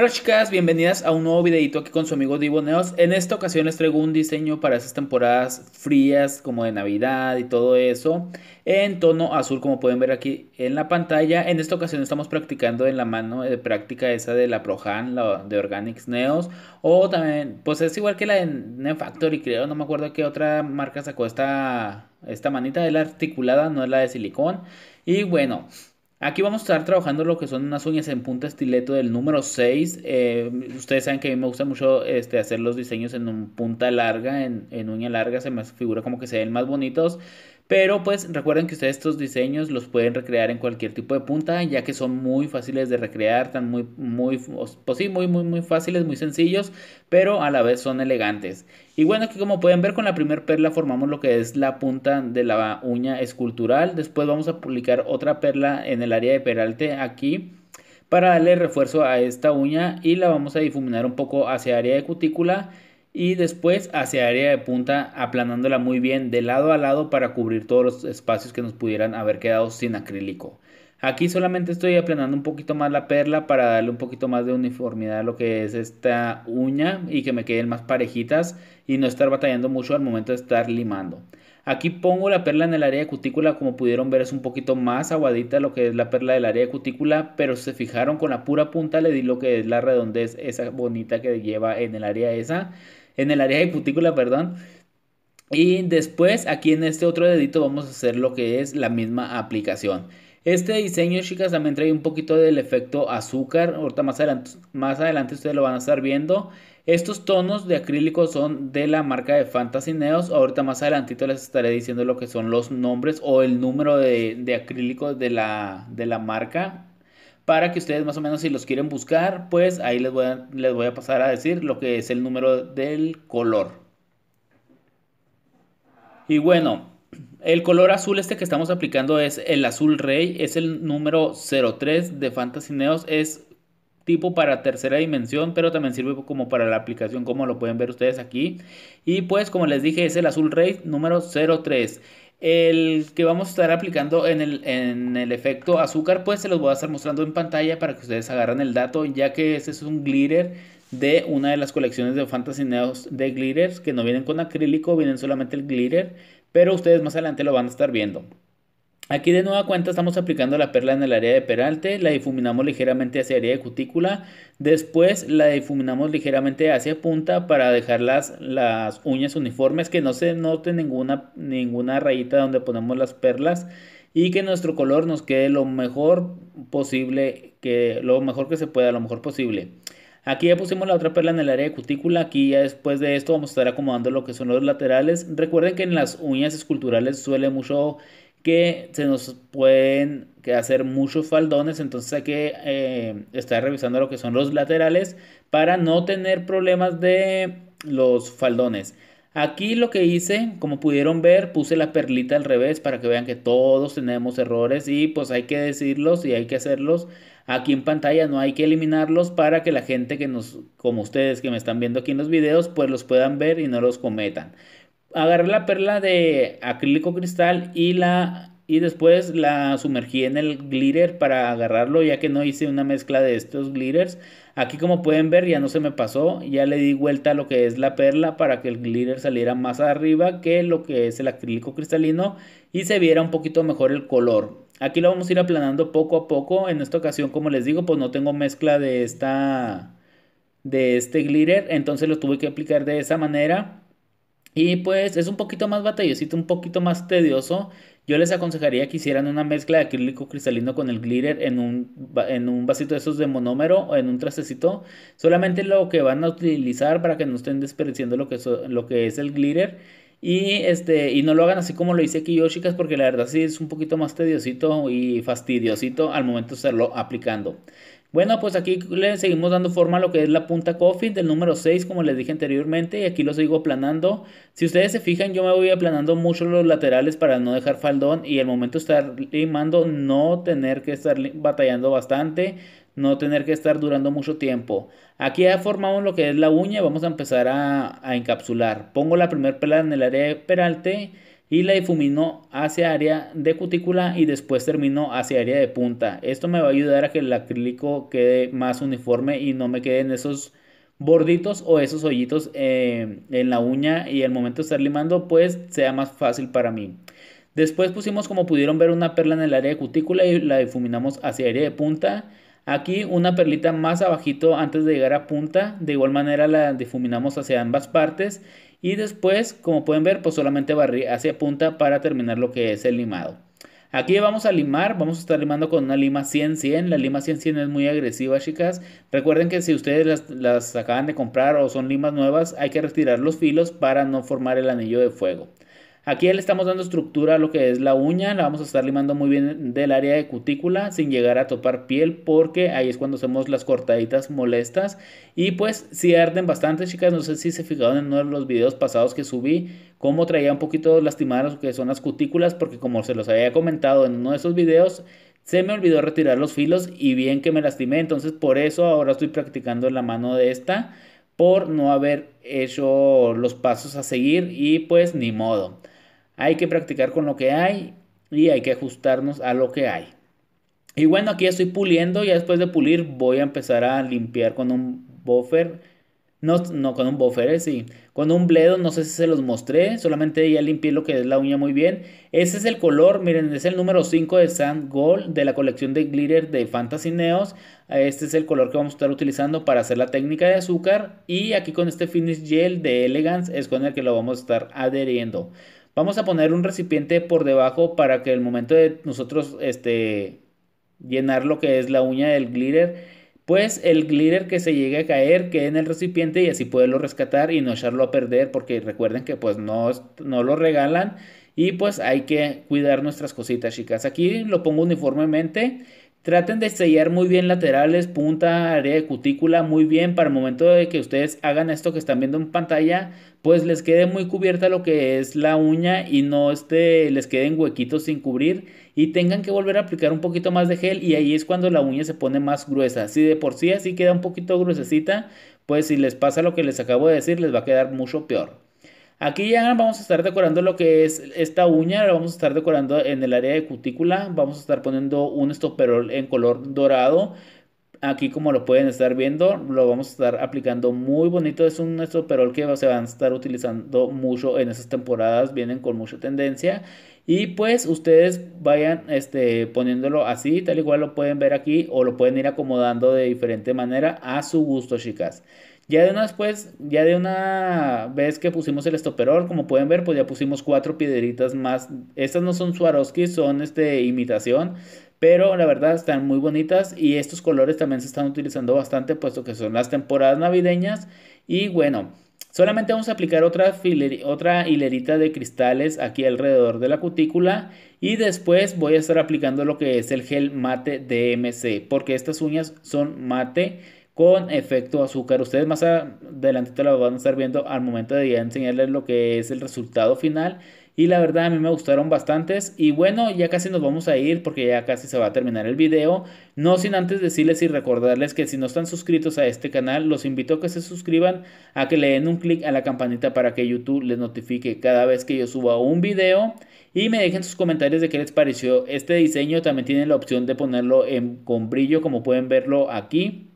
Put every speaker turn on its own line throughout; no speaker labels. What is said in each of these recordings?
Hola chicas, bienvenidas a un nuevo videito aquí con su amigo Divo Neos. En esta ocasión les traigo un diseño para esas temporadas frías como de Navidad y todo eso en tono azul como pueden ver aquí en la pantalla. En esta ocasión estamos practicando en la mano de práctica esa de la Prohan, la de Organics Neos o también pues es igual que la de Neo Factory creo, no me acuerdo qué otra marca sacó esta, esta manita, es la articulada, no es la de silicón y bueno... Aquí vamos a estar trabajando lo que son unas uñas en punta estileto del número 6. Eh, ustedes saben que a mí me gusta mucho este, hacer los diseños en punta larga, en, en uña larga, se me figura como que se ven más bonitos. Pero pues recuerden que ustedes estos diseños los pueden recrear en cualquier tipo de punta, ya que son muy fáciles de recrear, tan muy, muy, pues sí, muy, muy, muy fáciles, muy sencillos, pero a la vez son elegantes. Y bueno, aquí como pueden ver con la primera perla formamos lo que es la punta de la uña escultural. Después vamos a publicar otra perla en el área de peralte aquí para darle refuerzo a esta uña y la vamos a difuminar un poco hacia área de cutícula y después hacia área de punta aplanándola muy bien de lado a lado para cubrir todos los espacios que nos pudieran haber quedado sin acrílico. Aquí solamente estoy aplanando un poquito más la perla para darle un poquito más de uniformidad a lo que es esta uña y que me queden más parejitas y no estar batallando mucho al momento de estar limando. Aquí pongo la perla en el área de cutícula, como pudieron ver es un poquito más aguadita lo que es la perla del área de cutícula, pero si se fijaron con la pura punta le di lo que es la redondez esa bonita que lleva en el área esa, en el área de cutícula, perdón. Y después aquí en este otro dedito vamos a hacer lo que es la misma aplicación. Este diseño, chicas, también trae un poquito del efecto azúcar. Ahorita más adelante, más adelante ustedes lo van a estar viendo. Estos tonos de acrílico son de la marca de Fantasy Neos. Ahorita más adelantito les estaré diciendo lo que son los nombres o el número de, de acrílico de la, de la marca para que ustedes más o menos si los quieren buscar, pues ahí les les voy a pasar a decir lo que es el número del color. Y bueno, el color azul este que estamos aplicando es el azul rey, es el número 03 de Fantasy Neos, es tipo para tercera dimensión, pero también sirve como para la aplicación, como lo pueden ver ustedes aquí. Y pues, como les dije, es el azul rey número 03. El que vamos a estar aplicando en el, en el efecto azúcar, pues se los voy a estar mostrando en pantalla para que ustedes agarren el dato, ya que ese es un glitter de una de las colecciones de Fantasy Neos de glitters que no vienen con acrílico, vienen solamente el glitter pero ustedes más adelante lo van a estar viendo. Aquí de nueva cuenta estamos aplicando la perla en el área de peralte, la difuminamos ligeramente hacia área de cutícula, después la difuminamos ligeramente hacia punta para dejar las, uñas uniformes, que no se note ninguna, ninguna rayita donde ponemos las perlas y que nuestro color nos quede lo mejor posible, que lo mejor que se pueda, lo mejor posible. Aquí ya pusimos la otra perla en el área de cutícula. Aquí ya después de esto vamos a estar acomodando lo que son los laterales. Recuerden que en las uñas esculturales suele mucho que se nos pueden hacer muchos faldones, entonces hay que eh, estar revisando lo que son los laterales para no tener problemas de los faldones. Aquí lo que hice, como pudieron ver, puse la perlita al revés para que vean que todos tenemos errores y pues hay que decirlos y hay que hacerlos. Aquí en pantalla no hay que eliminarlos para que la gente que nos, como ustedes que me están viendo aquí en los videos, pues los puedan ver y no los cometan. Agarré la perla de acrílico cristal y la y después la sumergí en el glitter para agarrarlo, ya que no hice una mezcla de estos glitters. Aquí como pueden ver ya no se me pasó, ya le di vuelta a lo que es la perla para que el glitter saliera más arriba que lo que es el acrílico cristalino y se viera un poquito mejor el color. Aquí lo vamos a ir aplanando poco a poco, en esta ocasión como les digo pues no tengo mezcla de esta de este glitter, entonces lo tuve que aplicar de esa manera. Y pues es un poquito más batallosito, un poquito más tedioso. Yo les aconsejaría que hicieran una mezcla de acrílico cristalino con el glitter en un, en un vasito de esos de monómero o en un trastecito. Solamente lo que van a utilizar para que no estén desperdiciando lo que, lo que es el glitter. Y, este, y no lo hagan así como lo hice aquí yo, chicas, porque la verdad sí es un poquito más tediosito y fastidiosito al momento de estarlo aplicando. Bueno, pues aquí le seguimos dando forma a lo que es la punta coffin del número 6, como les dije anteriormente, y aquí lo sigo aplanando. Si ustedes se fijan, yo me voy aplanando mucho los laterales para no dejar faldón y al momento de estar limando, no tener que estar batallando bastante, no tener que estar durando mucho tiempo. Aquí ya formamos lo que es la uña, y vamos a empezar a, a encapsular. Pongo la primer pela en el área de peralte y la difuminó hacia área de cutícula y después terminó hacia área de punta. Esto me va a ayudar a que el acrílico quede más uniforme y no me queden esos borditos o esos hoyitos eh, en la uña y el momento de estar limando pues sea más fácil para mí. Después pusimos como pudieron ver una perla en el área de cutícula y la difuminamos hacia área de punta Aquí una perlita más abajito antes de llegar a punta, de igual manera la difuminamos hacia ambas partes y después, como pueden ver, pues solamente barrí hacia punta para terminar lo que es el limado. Aquí vamos a limar, vamos a estar limando con una lima 100-100, la lima 100-100 es muy agresiva chicas, recuerden que si ustedes las acaban de comprar o son limas nuevas hay que retirar los filos para no formar el anillo de fuego. Aquí le estamos dando estructura a lo que es la uña, la vamos a estar limando muy bien del área de cutícula sin llegar a topar piel porque ahí es cuando hacemos las cortaditas molestas y pues si arden bastante chicas, no sé si se fijaron en uno de los videos pasados que subí cómo traía un poquito lastimadas lo que son las cutículas porque como se los había comentado en uno de esos videos se me olvidó retirar los filos y bien que me lastimé, entonces por eso ahora estoy practicando la mano de esta por no haber hecho los pasos a seguir y pues ni modo. Hay que practicar con lo que hay y hay que ajustarnos a lo que hay. Y bueno, aquí estoy puliendo. Ya después de pulir voy a empezar a limpiar con un buffer. No, no con un buffer, eh, sí. Con un bledo, no sé si se los mostré. Solamente ya limpié lo que es la uña muy bien. Ese es el color, miren, es el número 5 de Sand Gold de la colección de glitter de Fantasy Neos. Este es el color que vamos a estar utilizando para hacer la técnica de azúcar. Y aquí con este finish gel de Elegance es con el que lo vamos a estar adheriendo. Vamos a poner un recipiente por debajo para que el momento de nosotros este, llenar lo que es la uña del glitter, pues el glitter que se llegue a caer quede en el recipiente y así poderlo rescatar y no echarlo a perder porque recuerden que pues no, no lo regalan y pues hay que cuidar nuestras cositas chicas. Aquí lo pongo uniformemente. Traten de sellar muy bien laterales, punta, área de cutícula, muy bien para el momento de que ustedes hagan esto que están viendo en pantalla pues les quede muy cubierta lo que es la uña y no esté les queden huequitos sin cubrir y tengan que volver a aplicar un poquito más de gel y ahí es cuando la uña se pone más gruesa. Si de por sí así queda un poquito gruesecita, pues si les pasa lo que les acabo de decir, les va a quedar mucho peor. Aquí ya vamos a estar decorando lo que es esta uña, la vamos a estar decorando en el área de cutícula, vamos a estar poniendo un estoperol en color dorado Aquí como lo pueden estar viendo, lo vamos a estar aplicando muy bonito. Es un estoperol que se van a estar utilizando mucho en esas temporadas, vienen con mucha tendencia. Y pues ustedes vayan este, poniéndolo así, tal igual lo pueden ver aquí o lo pueden ir acomodando de diferente manera a su gusto, chicas. Ya de una pues, ya de una vez que pusimos el estoperol, como pueden ver, pues ya pusimos cuatro piedritas más. Estas no son Swarovski, son este imitación pero la verdad están muy bonitas y estos colores también se están utilizando bastante puesto que son las temporadas navideñas y bueno solamente vamos a aplicar otra, otra hilerita de cristales aquí alrededor de la cutícula y después voy a estar aplicando lo que es el gel mate DMC porque estas uñas son mate con efecto azúcar. Ustedes más adelante lo van a estar viendo al momento de enseñarles lo que es el resultado final y la verdad a mí me gustaron bastantes. Y bueno, ya casi nos vamos a ir porque ya casi se va a terminar el video. No sin antes decirles y recordarles que si no están suscritos a este canal, los invito a que se suscriban, a que le den un clic a la campanita para que YouTube les notifique cada vez que yo suba un video. Y me dejen sus comentarios de qué les pareció este diseño. También tienen la opción de ponerlo en, con brillo como pueden verlo aquí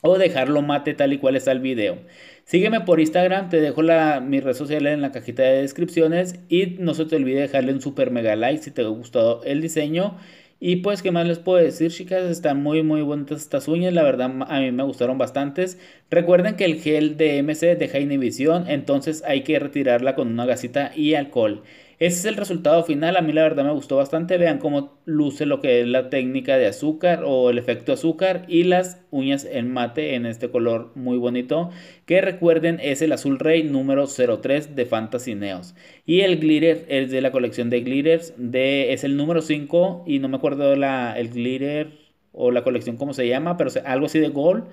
o dejarlo mate tal y cual está el video. Sígueme por Instagram, te dejo la, mi redes social en la cajita de descripciones y no se te olvide dejarle un super mega like si te ha gustado el diseño. Y pues, ¿qué más les puedo decir, chicas? Están muy, muy bonitas estas uñas. La verdad, a mí me gustaron bastantes. Recuerden que el gel de MC deja inhibición, entonces hay que retirarla con una gasita y alcohol. Ese es el resultado final. A mí la verdad me gustó bastante. Vean cómo luce lo que es la técnica de azúcar o el efecto azúcar y las uñas en mate en este color muy bonito. Que recuerden es el azul rey número 03 de Fantasy Neos. Y el glitter es de la colección de glitters. De, es el número 5 y no me acuerdo la, el glitter o la colección como se llama, pero algo así de gold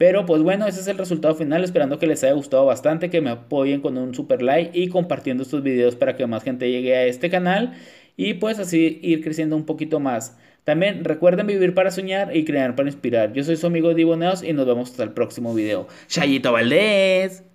pero pues bueno, ese es el resultado final. Esperando que les haya gustado bastante, que me apoyen con un super like y compartiendo estos videos para que más gente llegue a este canal y pues así ir creciendo un poquito más. También recuerden vivir para soñar y crear para inspirar. Yo soy su amigo Diboneos y nos vemos hasta el próximo video. Chayito Valdés.